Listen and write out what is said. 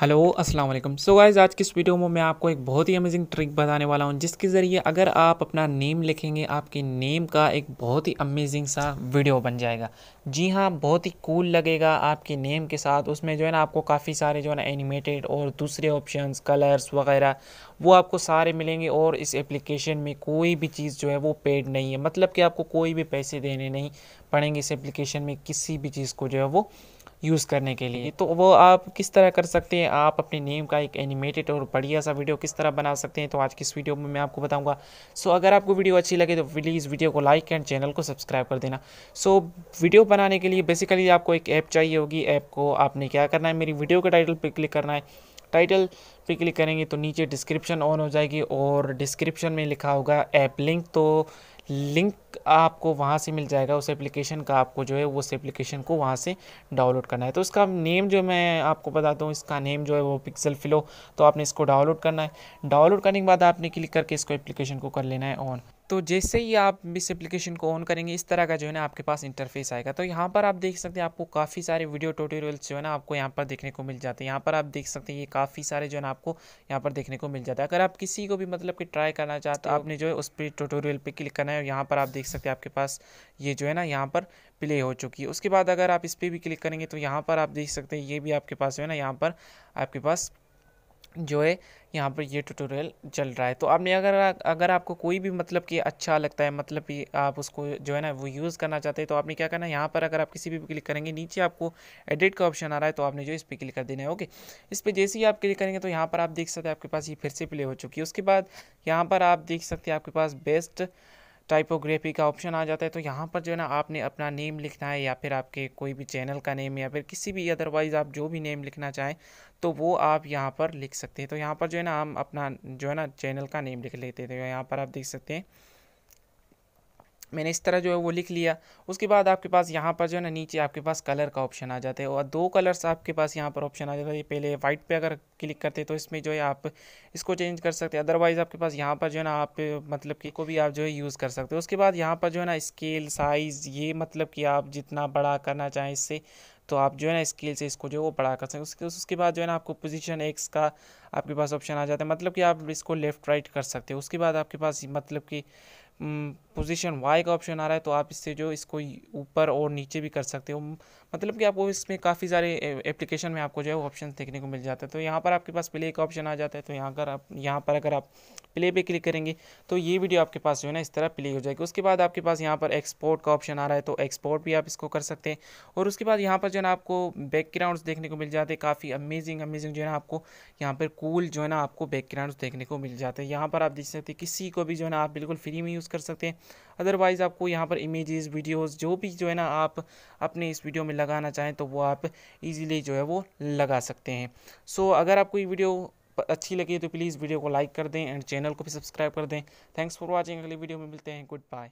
hello अस्सलाम वालेकुम so guys आज की इस वीडियो में मैं आपको एक बहुत ही अमेजिंग ट्रिक बताने वाला हूँ जिसके ज़रिए अगर आप अपना नेम लिखेंगे आपके नेम का एक बहुत ही अमेजिंग सा वीडियो बन जाएगा जी हाँ बहुत ही कूल लगेगा आपके नेम के साथ उसमें जो है ना आपको काफ़ी सारे जो है ना एनिमेटेड और दूसरे ऑप्शन कलर्स वगैरह वो आपको सारे मिलेंगे और इस एप्लीकेशन में कोई भी चीज़ जो है वो पेड नहीं है मतलब कि आपको कोई भी पैसे देने नहीं पड़ेंगे इस एप्लीकेशन में किसी भी चीज़ को जो है वो यूज़ करने के लिए तो वो आप किस तरह कर सकते हैं आप अपने नेम का एक एनिमेटेड और बढ़िया सा वीडियो किस तरह बना सकते हैं तो आज की इस वीडियो में मैं आपको बताऊंगा सो अगर आपको वीडियो अच्छी लगे तो प्लीज़ वीडियो को लाइक एंड चैनल को सब्सक्राइब कर देना सो वीडियो बनाने के लिए बेसिकली आपको एक ऐप चाहिए होगी ऐप को आपने क्या करना है मेरी वीडियो के टाइटल पर क्लिक करना है टाइटल पे क्लिक करेंगे तो नीचे डिस्क्रिप्शन ऑन हो जाएगी और डिस्क्रिप्शन में लिखा होगा ऐप लिंक तो लिंक आपको वहाँ से मिल जाएगा उस एप्लीकेशन का आपको जो है उस एप्लीकेशन को वहाँ से डाउनलोड करना है तो इसका नेम जो मैं आपको बताता हूँ इसका नेम जो है वो पिक्सल फिलो तो आपने इसको डाउनलोड करना है डाउनलोड करने के बाद आपने क्लिक करके इसको एप्लीकेशन को कर लेना है ऑन तो जैसे ही आप इस एप्लीकेशन को ऑन करेंगे इस तरह का जो है ना आपके पास इंटरफेस आएगा तो यहाँ पर आप देख सकते हैं आपको काफ़ी सारे वीडियो ट्यूटोरियल्स जो है ना आपको यहाँ पर देखने को मिल जाते हैं यहाँ पर आप देख सकते हैं ये काफ़ी सारे जो है ना आपको यहाँ पर देखने को मिल जाता है अगर आप किसी को भी मतलब कि ट्राई करना चाहते हो तो आपने जो है उस पर ट्यूटोरियल पर क्लिक करना है और यहाँ पर आप देख सकते हैं आपके पास ये जो है ना यहाँ पर प्ले हो चुकी है उसके बाद अगर आप इस पर भी क्लिक करेंगे तो यहाँ पर आप देख सकते हैं ये भी आपके पास जो है ना यहाँ पर आपके पास जो है यहाँ पर ये ट्यूटोरियल चल रहा है तो आपने अगर अगर आपको कोई भी मतलब कि अच्छा लगता है मतलब कि आप उसको जो है ना वो यूज़ करना चाहते हैं तो आपने क्या करना है यहाँ पर अगर आप किसी भी क्लिक करेंगे नीचे आपको एडिट का ऑप्शन आ रहा है तो आपने जो इस पर क्लिक कर देना है ओके इस पर जैसे ही आप क्लिक करेंगे तो यहाँ पर आप देख सकते हैं आपके पास ये फिर से प्ले हो चुकी है उसके बाद यहाँ पर आप देख सकते हैं आपके पास बेस्ट टाइपोग्राफी का ऑप्शन आ जाता है तो यहाँ पर जो है ना आपने अपना नेम लिखना है या फिर आपके कोई भी चैनल का नेम या फिर किसी भी अदरवाइज़ आप जो भी नेम लिखना चाहें तो वो आप यहाँ पर लिख सकते हैं तो यहाँ पर जो है ना हम अपना जो है ना चैनल का नेम लिख लेते थे यहाँ पर आप देख सकते हैं मैंने इस तरह जो है वो लिख लिया उसके बाद आपके पास यहाँ पर जो है ना नीचे आपके पास कलर का ऑप्शन आ जाता है और दो कलर्स आपके पास यहाँ पर ऑप्शन आ जाता है पहले वाइट पे अगर क्लिक करते तो इसमें जो है आप इसको चेंज कर सकते हैं अदरवाइज़ आपके पास यहाँ पर जो है ना आप मतलब कि को भी आप जो है यूज़ कर सकते हो उसके बाद यहाँ पर जो है ना स्केल साइज़ ये मतलब कि आप जितना बड़ा करना चाहें इससे तो आप जो है ना स्केल से इसको जो है वो बड़ा कर सकते हैं उसके उसके बाद जो है ना आपको पोजीशन एक्स का आपके पास ऑप्शन आ जाता है मतलब कि आप इसको लेफ़्ट राइट कर सकते हो उसके बाद आपके पास मतलब कि हम्म, पोजीशन वाई का ऑप्शन आ रहा है तो आप इससे जो इसको ऊपर और नीचे भी कर सकते हो मतलब कि आपको इसमें काफ़ी सारे एप्लीकेशन में आपको जो है ऑप्शन देखने को मिल जाता है तो यहाँ पर आपके पास प्ले का ऑप्शन आ जाता है तो यहाँ अगर आप यहाँ पर अगर आप प्ले पे क्लिक करेंगे तो ये वीडियो आपके पास जो है ना इस तरह प्ले हो जाएगी उसके बाद आपके पास यहाँ पर एक्सपोर्ट का ऑप्शन आ रहा है तो एक्सपोर्ट भी आप इसको कर सकते हैं और उसके बाद यहाँ पर जो है ना आपको बैकग्राउंड्स देखने को मिल जाते हैं काफ़ी अमेजिंग अमेजिंग जो है ना आपको यहाँ पर कूल जो है ना आपको बैकग्राउंड्स देखने को मिल जाते हैं यहाँ पर आप देख सकते हैं किसी को भी जो है ना आप बिल्कुल फ्री में यूज़ कर सकते हैं अदरवाइज़ आपको यहाँ पर इमेजेस वीडियोस जो भी जो है ना आप अपने इस वीडियो में लगाना चाहें तो वो आप इजीली जो है वो लगा सकते हैं सो so, अगर आपको ये वीडियो अच्छी लगी तो प्लीज़ वीडियो को लाइक कर दें एंड चैनल को भी सब्सक्राइब कर दें थैंक्स फॉर वॉचिंग अगली वीडियो में मिलते हैं गुड बाय